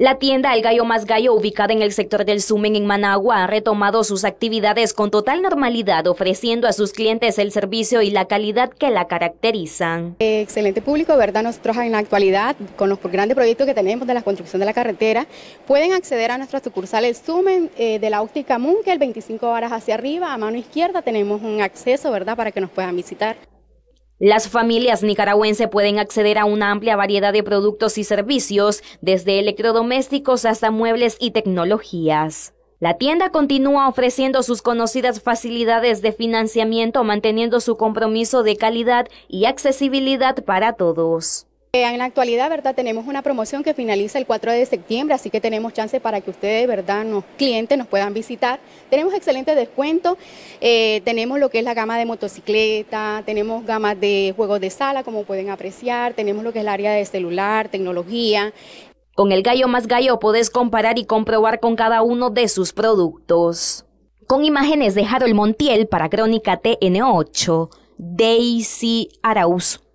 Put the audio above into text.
La tienda El Gallo Más Gallo, ubicada en el sector del Sumen en Managua, ha retomado sus actividades con total normalidad, ofreciendo a sus clientes el servicio y la calidad que la caracterizan. Excelente público, ¿verdad? Nosotros en la actualidad, con los grandes proyectos que tenemos de la construcción de la carretera, pueden acceder a nuestra sucursal El Sumen eh, de la óptica el 25 horas hacia arriba, a mano izquierda tenemos un acceso, ¿verdad?, para que nos puedan visitar. Las familias nicaragüenses pueden acceder a una amplia variedad de productos y servicios, desde electrodomésticos hasta muebles y tecnologías. La tienda continúa ofreciendo sus conocidas facilidades de financiamiento, manteniendo su compromiso de calidad y accesibilidad para todos. Eh, en la actualidad, ¿verdad? Tenemos una promoción que finaliza el 4 de septiembre, así que tenemos chance para que ustedes, ¿verdad? Nos clientes nos puedan visitar. Tenemos excelentes descuentos, eh, tenemos lo que es la gama de motocicleta, tenemos gamas de juegos de sala, como pueden apreciar, tenemos lo que es el área de celular, tecnología. Con el gallo más gallo puedes comparar y comprobar con cada uno de sus productos. Con imágenes de Harold Montiel para Crónica TN8, Daisy Arauz.